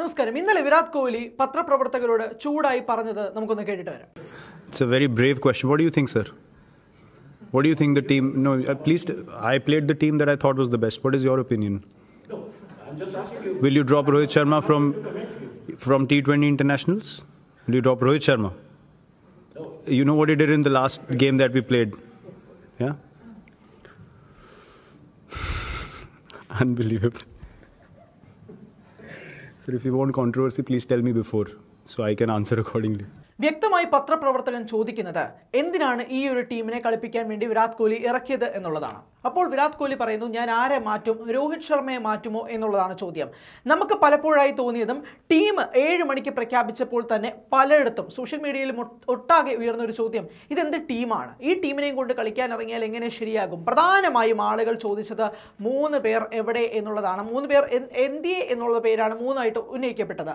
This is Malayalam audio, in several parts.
നമസ്കാരം ഇന്നലെ വിരാട് കോഹ്ലി പത്രപ്രവർത്തകരോട് ചൂടായി പറഞ്ഞത് നമുക്കൊന്ന് കേട്ടിട്ട് വരാം it's a very brave question what you think sir what you think the team no at least I played the team that I thought was the best what is your opinion will you drop Rohit Sharma from from T twenty internationals will you drop Rohit Sharma you know what he did in the last game that we played. Yeah? Unbelievable. Sir, if you want controversy, please tell me before so I can answer accordingly. വ്യക്തമായി പത്രപ്രവർത്തകൻ ചോദിക്കുന്നത് എന്തിനാണ് ഈ ഒരു ടീമിനെ കളിപ്പിക്കാൻ വേണ്ടി വിരാട് കോഹ്ലി ഇറക്കിയത് എന്നുള്ളതാണ് അപ്പോൾ വിരാട് കോഹ്ലി പറയുന്നു ഞാൻ ആരെ മാറ്റും രോഹിത് ശർമ്മയെ മാറ്റുമോ എന്നുള്ളതാണ് ചോദ്യം നമുക്ക് പലപ്പോഴായി തോന്നിയതും ടീം ഏഴ് മണിക്ക് പ്രഖ്യാപിച്ചപ്പോൾ തന്നെ പലയിടത്തും സോഷ്യൽ മീഡിയയിൽ ഒട്ടാകെ ഉയർന്ന ഒരു ചോദ്യം ഇതെന്ത് ടീമാണ് ഈ ടീമിനെയും കൊണ്ട് കളിക്കാൻ ഇറങ്ങിയാൽ എങ്ങനെ ശരിയാകും പ്രധാനമായും ആളുകൾ ചോദിച്ചത് മൂന്ന് പേർ എവിടെ എന്നുള്ളതാണ് മൂന്ന് പേർ എന്തിയെ എന്നുള്ള പേരാണ് മൂന്നായിട്ട് ഉന്നയിക്കപ്പെട്ടത്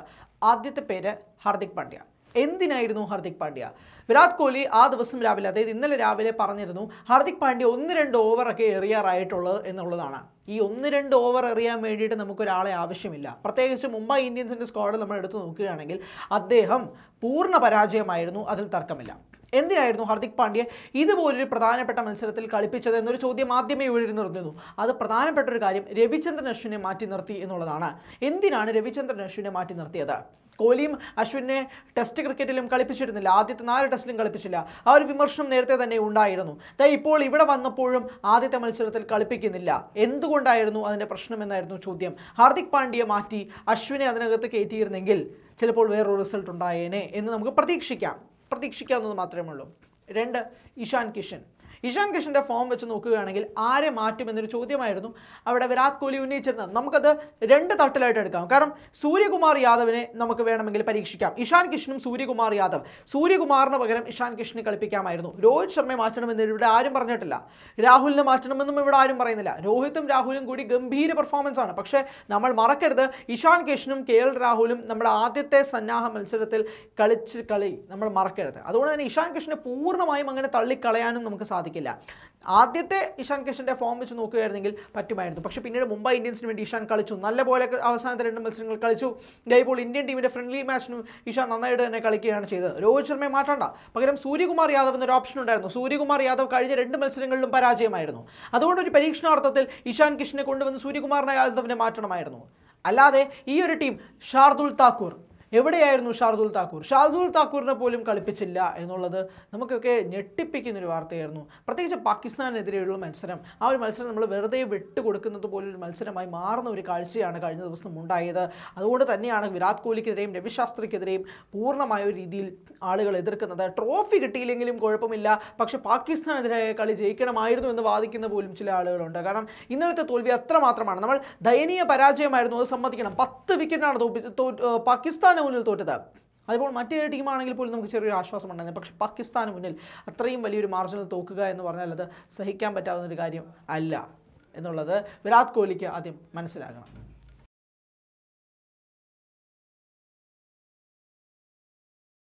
ആദ്യത്തെ പേര് ഹാർദിക് പാണ്ഡ്യ എന്തിനായിരുന്നു ഹാർദിക് പാണ്ഡ്യ വിരാട് കോഹ്ലി ആ ദിവസം രാവിലെ അതായത് ഇന്നലെ രാവിലെ പറഞ്ഞിരുന്നു ഹാർദിക് പാണ്ഡ്യ ഒന്ന് രണ്ട് ഓവറൊക്കെ എറിയാറായിട്ടുള്ളത് എന്നുള്ളതാണ് ഈ ഒന്ന് രണ്ട് ഓവർ എറിയാൻ വേണ്ടിയിട്ട് നമുക്കൊരാളെ ആവശ്യമില്ല പ്രത്യേകിച്ച് മുംബൈ ഇന്ത്യൻസിൻ്റെ സ്ക്വാഡ് നമ്മൾ എടുത്തു നോക്കുകയാണെങ്കിൽ അദ്ദേഹം പൂർണ്ണ പരാജയമായിരുന്നു അതിൽ തർക്കമില്ല എന്തിനായിരുന്നു ഹാർദിക് പാണ്ഡ്യ ഇതുപോലൊരു പ്രധാനപ്പെട്ട മത്സരത്തിൽ കളിപ്പിച്ചത് എന്നൊരു ചോദ്യം ആദ്യമേ ഉയർന്നിരുന്നു അത് പ്രധാനപ്പെട്ട ഒരു കാര്യം രവിചന്ദ്രൻ അശ്വിനെ മാറ്റി നിർത്തി എന്നുള്ളതാണ് എന്തിനാണ് രവിചന്ദ്രൻ അശ്വിനെ മാറ്റി നിർത്തിയത് കോഹ്ലിയും അശ്വിനെ ടെസ്റ്റ് ക്രിക്കറ്റിലും കളിപ്പിച്ചിരുന്നില്ല ആദ്യത്തെ നാല് ടെസ്റ്റിലും കളിപ്പിച്ചില്ല ആ ഒരു വിമർശനം നേരത്തെ തന്നെ ഉണ്ടായിരുന്നു ദാ ഇപ്പോൾ ഇവിടെ വന്നപ്പോഴും ആദ്യത്തെ മത്സരത്തിൽ കളിപ്പിക്കുന്നില്ല എന്തുകൊണ്ടായിരുന്നു അതിൻ്റെ പ്രശ്നമെന്നായിരുന്നു ചോദ്യം ഹാർദിക് പാണ്ഡ്യ മാറ്റി അശ്വിനെ അതിനകത്ത് കയറ്റിയിരുന്നെങ്കിൽ ചിലപ്പോൾ വേറൊരു റിസൾട്ട് ഉണ്ടായേനെ എന്ന് നമുക്ക് പ്രതീക്ഷിക്കാം പ്രതീക്ഷിക്കാവുന്നത് മാത്രമേ ഉള്ളൂ രണ്ട് ഇഷാൻ കിഷൻ ഇഷാൻ കിഷൻ്റെ ഫോം വെച്ച് നോക്കുകയാണെങ്കിൽ ആരെ മാറ്റും എന്നൊരു ചോദ്യമായിരുന്നു അവിടെ വിരാട് കോഹ്ലി ഉന്നയിച്ചിരുന്നത് നമുക്കത് രണ്ട് തട്ടിലായിട്ട് എടുക്കാം കാരണം സൂര്യകുമാർ യാദവിനെ നമുക്ക് വേണമെങ്കിൽ പരീക്ഷിക്കാം ഇഷാൻ കിഷനും സൂര്യകുമാർ യാദവ് സൂര്യകുമാറിന് പകരം ഇഷാൻ കിഷനെ കളിപ്പിക്കാമായിരുന്നു രോഹിത് ശർമ്മയെ മാറ്റണമെന്ന് ഇവിടെ ആരും പറഞ്ഞിട്ടില്ല രാഹുലിനെ മാറ്റണമെന്നും ഇവിടെ ആരും പറയുന്നില്ല രോഹിത്തും രാഹുലും കൂടി ഗംഭീര പെർഫോമൻസ് ആണ് പക്ഷേ നമ്മൾ മറക്കരുത് ഇഷാൻ കിഷനും കെ എൽ രാഹുലും നമ്മുടെ ആദ്യത്തെ സന്നാഹ മത്സരത്തിൽ കളിച്ച് കളി നമ്മൾ മറക്കരുത് അതുകൊണ്ട് തന്നെ ഇഷാൻ കിഷനെ പൂർണ്ണമായും അങ്ങനെ തള്ളിക്കളയാനും നമുക്ക് സാധിക്കും സാധിക്കില്ല ആദ്യത്തെ ഇഷാൻ കിഷൻ്റെ ഫോം വെച്ച് നോക്കുകയായിരുന്നെങ്കിൽ പറ്റുമായിരുന്നു പക്ഷേ പിന്നീട് മുംബൈ ഇന്ത്യൻസിന് വേണ്ടി ഇഷാൻ കളിച്ചു നല്ല പോലെ അവസാനത്തെ രണ്ട് മത്സരങ്ങൾ കളിച്ചു ഇപ്പോൾ ഇന്ത്യൻ ടീമിൻ്റെ ഫ്രണ്ട്ലി മാച്ചിനും ഇഷാൻ നന്നായിട്ട് തന്നെ കളിക്കുകയാണ് ചെയ്തത് രോഹിത് ശർമ്മയെ മാറ്റണ്ട പകരം സൂര്യകുമാർ യാദവ് എന്നൊരു ഓപ്ഷൻ ഉണ്ടായിരുന്നു സൂര്യകുമാർ യാദവ് കഴിഞ്ഞ രണ്ട് മത്സരങ്ങളിലും പരാജയമായിരുന്നു അതുകൊണ്ട് ഒരു പരീക്ഷണാർത്ഥത്തിൽ ഇഷാൻ കിഷനെ കൊണ്ടുവന്ന് സൂര്യകുമാറിനെ യാദവിനെ മാറ്റണമായിരുന്നു അല്ലാതെ ഈ ഒരു ടീം ഷാർദുൽ താക്കൂർ എവിടെയായിരുന്നു ഷാർദുൽ താക്കൂർ ഷാർദുൽ താക്കൂറിനെ പോലും കളിപ്പിച്ചില്ല എന്നുള്ളത് നമുക്കൊക്കെ ഞെട്ടിപ്പിക്കുന്നൊരു വാർത്തയായിരുന്നു പ്രത്യേകിച്ച് പാകിസ്ഥാനെതിരെയുള്ള മത്സരം ആ ഒരു മത്സരം നമ്മൾ വെറുതെ വിട്ടുകൊടുക്കുന്നത് പോലൊരു മത്സരമായി മാറുന്ന ഒരു കാഴ്ചയാണ് കഴിഞ്ഞ ദിവസം ഉണ്ടായത് അതുകൊണ്ട് തന്നെയാണ് വിരാട് കോഹ്ലിക്കെതിരെയും രവിശാസ്ത്രിക്കെതിരെയും പൂർണ്ണമായ ഒരു രീതിയിൽ ആളുകൾ എതിർക്കുന്നത് ട്രോഫി കിട്ടിയില്ലെങ്കിലും കുഴപ്പമില്ല പക്ഷേ പാകിസ്ഥാനെതിരായ കളി ജയിക്കണമായിരുന്നു എന്ന് വാദിക്കുന്ന പോലും ചില ആളുകളുണ്ട് കാരണം ഇന്നലത്തെ തോൽവി അത്രമാത്രമാണ് നമ്മൾ ദയനീയ പരാജയമായിരുന്നു അത് സമ്മതിക്കണം പത്ത് വിക്കറ്റാണ് പാകിസ്ഥാൻ പാകിസ്ഥാന് മുന്നിൽ തോറ്റത് അതിപ്പോൾ മറ്റേ ടീമാണെങ്കിൽ പോലും നമുക്ക് ചെറിയൊരു ആശ്വാസം ഉണ്ടായിരുന്നു പക്ഷേ പാകിസ്ഥാന് മുന്നിൽ അത്രയും വലിയൊരു മാർജിനിൽ തോക്കുക എന്ന് പറഞ്ഞാൽ അത് സഹിക്കാൻ പറ്റാവുന്ന ഒരു കാര്യം അല്ല എന്നുള്ളത് വിരാട് കോഹ്ലിക്ക് ആദ്യം മനസ്സിലാകണം